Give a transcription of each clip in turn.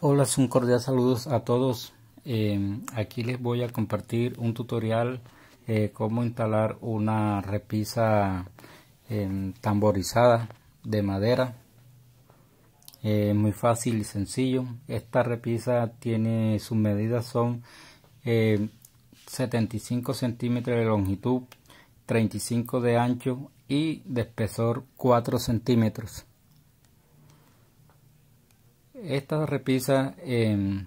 Hola, un cordial saludos a todos. Eh, aquí les voy a compartir un tutorial eh, cómo instalar una repisa em, tamborizada de madera. Eh, muy fácil y sencillo. Esta repisa tiene sus medidas son 75 em, centímetros de longitud, 35 de ancho y de espesor 4 centímetros. Estas repisas em,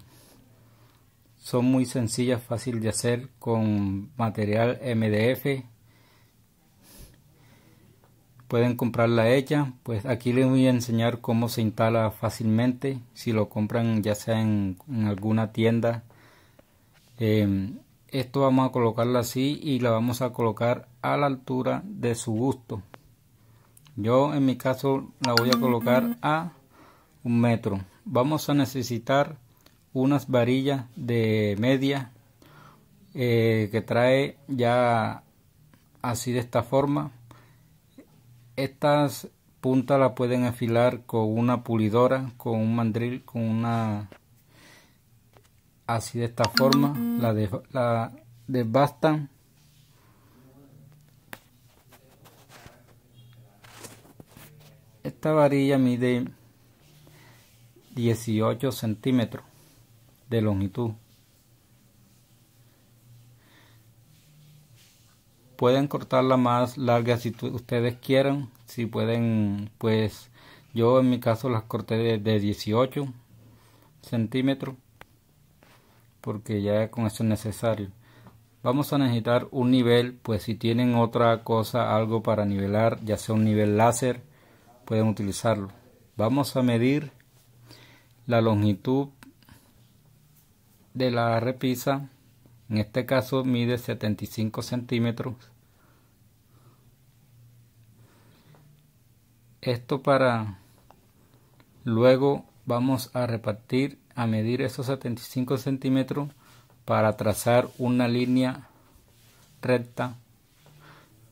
son muy sencillas, fácil de hacer con material MDF. Pueden comprarla hecha, pues aquí les voy a enseñar cómo se instala fácilmente. Si lo compran ya sea en, alguna tienda. Em, esto vamos a colocarla así y la vamos a colocar a la altura de su gusto. Yo en mi caso la voy a colocar a un metro vamos a necesitar unas varillas de media eh, que trae ya así de esta forma estas puntas las pueden afilar con una pulidora con un mandril con una así de esta forma la, la desbastan esta varilla mide 18 centímetros de longitud. Pueden cortarla más larga si ustedes quieran. Si pueden, pues yo en mi caso las corté de, 18 centímetros porque ya con eso es necesario. Vamos a necesitar un nivel, pues si tienen otra cosa, algo para nivelar, ya sea un nivel láser, pueden utilizarlo. Vamos a medir la longitud de la repisa en este caso mide 75 centímetros esto para luego vamos a repartir a medir esos 75 centímetros para trazar una línea recta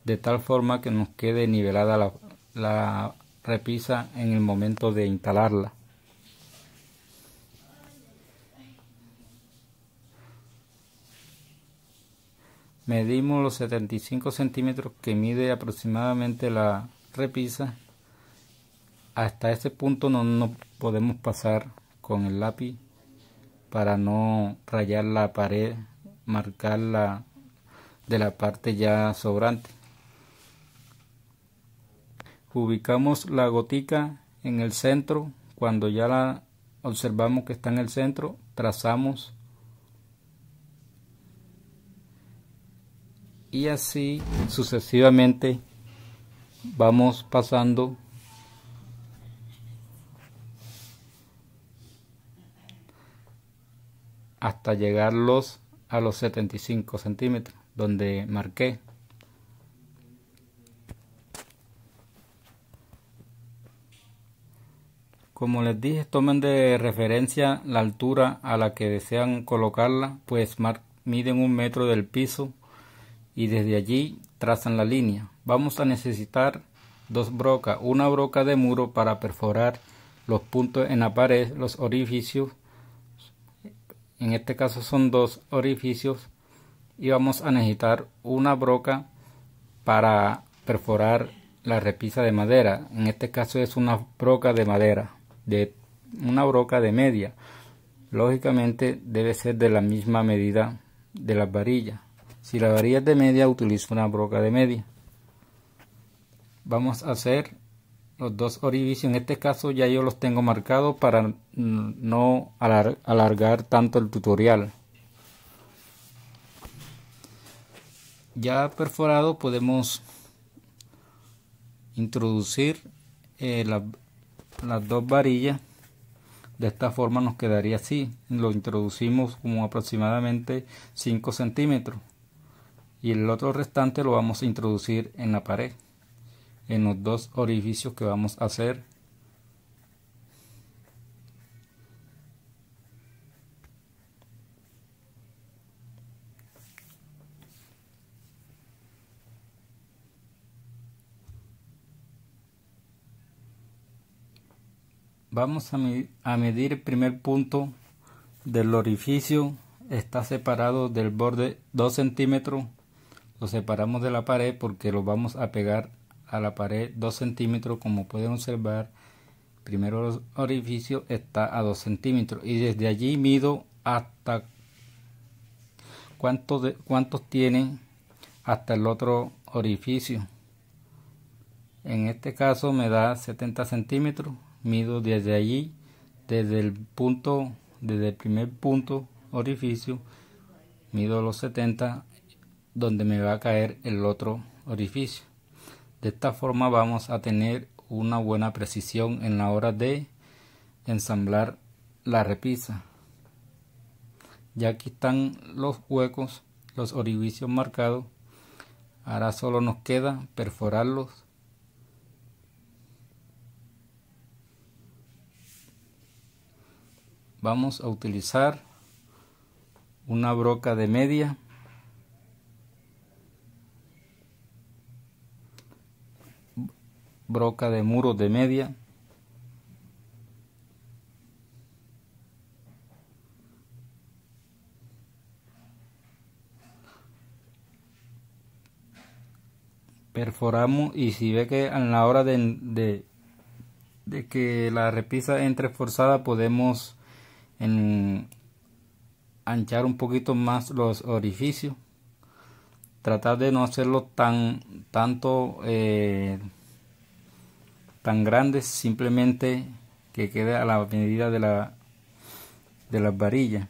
de tal forma que nos quede nivelada la, la repisa en el momento de instalarla medimos los 75 centímetros que mide aproximadamente la repisa hasta ese punto no, no podemos pasar con el lápiz para no rayar la pared marcarla de la parte ya sobrante ubicamos la gotica en el centro cuando ya la observamos que está en el centro trazamos y así sucesivamente vamos pasando hasta llegarlos a los 75 centímetros donde marqué Como les dije, tomen de referencia la altura a la que desean colocarla, pues miden un metro del piso y desde allí trazan la línea. Vamos a necesitar dos brocas, una broca de muro para perforar los puntos en la pared, los orificios, en este caso son dos orificios y vamos a necesitar una broca para perforar la repisa de madera, en este caso es una broca de madera, de una broca de media, lógicamente debe ser de la misma medida de las varillas. Si la varilla es de media, utilizo una broca de media. Vamos a hacer los dos orificios. En este caso ya yo los tengo marcados para no alargar tanto el tutorial. Ya perforado podemos introducir eh, las dos varillas de esta forma nos quedaría así lo introducimos como aproximadamente 5 centímetros y el otro restante lo vamos a introducir en la pared en los dos orificios que vamos a hacer vamos a, medir el primer punto del orificio está separado del borde 2 centímetros lo separamos de la pared porque lo vamos a pegar a la pared 2 centímetros como pueden observar primero orificio está a 2 centímetros y desde allí mido hasta cuántos de, cuántos tienen hasta el otro orificio en este caso me da 70 centímetros mido desde allí desde el punto desde el primer punto orificio mido los 70 donde me va a caer el otro orificio. De esta forma vamos a tener una buena precisión en la hora de ensamblar la repisa. Ya aquí están los huecos, los orificios marcados. Ahora solo nos queda perforarlos vamos a utilizar una broca de media broca de muros de media perforamos y si ve que a la hora de, de, que la repisa entre forzada podemos en, anchar un poquito más los orificios tratar de no hacerlo tan tanto eh, tan grandes simplemente que quede a la medida de la de las varillas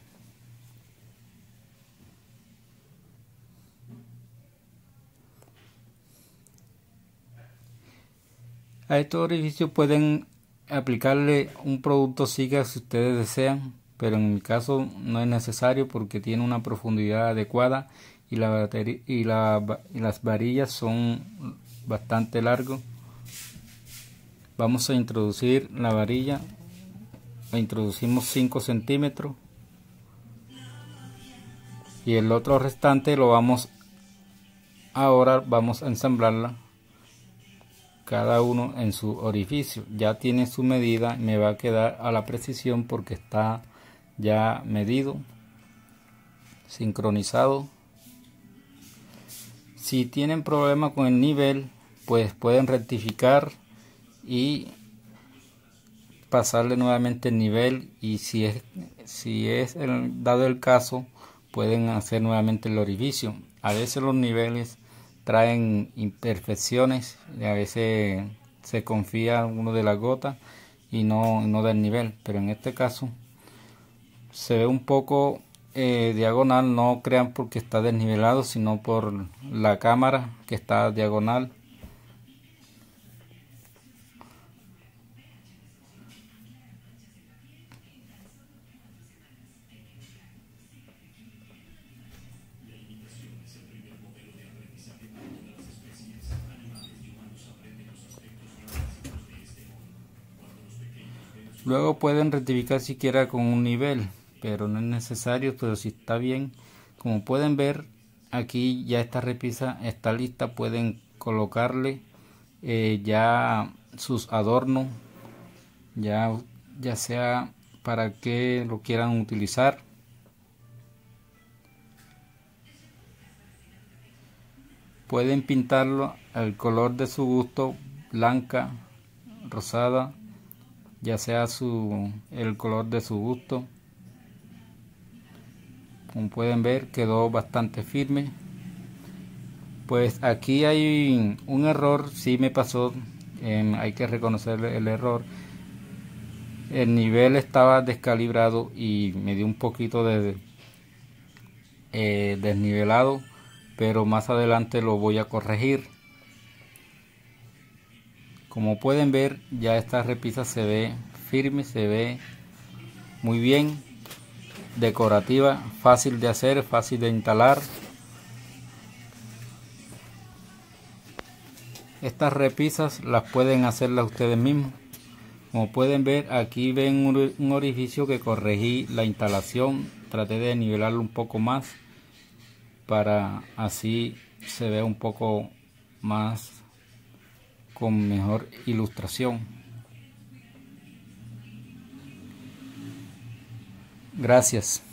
a estos orificios pueden aplicarle un producto siga si ustedes desean pero en mi caso no es necesario porque tiene una profundidad adecuada y, la y, la, y las varillas son bastante largas vamos a introducir la varilla introducimos 5 centímetros y el otro restante lo vamos ahora vamos a ensamblarla cada uno en su orificio ya tiene su medida me va a quedar a la precisión porque está ya medido sincronizado si tienen problema con el nivel pues pueden rectificar y pasarle nuevamente el nivel y si es, si es dado el caso pueden hacer nuevamente el orificio. A veces los niveles traen imperfecciones, a veces se confía uno de la gota y no, no el nivel, pero en este caso se ve un poco eh, diagonal, no crean porque está desnivelado, sino por la cámara que está diagonal Luego pueden rectificar siquiera con un nivel, pero no es necesario, pero si está bien, como pueden ver, aquí ya esta repisa está lista, pueden colocarle eh, ya sus adornos, ya, ya sea para que lo quieran utilizar. Pueden pintarlo al color de su gusto, blanca, rosada ya sea su, el color de su gusto. Como pueden ver quedó bastante firme. Pues aquí hay un error, sí me pasó, em, hay que reconocer el error. El nivel estaba descalibrado y me dio un poquito de eh, desnivelado, pero más adelante lo voy a corregir. Como pueden ver, ya esta repisa se ve firme, se ve muy bien, decorativa, fácil de hacer, fácil de instalar. Estas repisas las pueden hacerlas ustedes mismos. Como pueden ver, aquí ven un orificio que corregí la instalación. Traté de nivelarlo un poco más para así se ve un poco más con mejor ilustración. Gracias.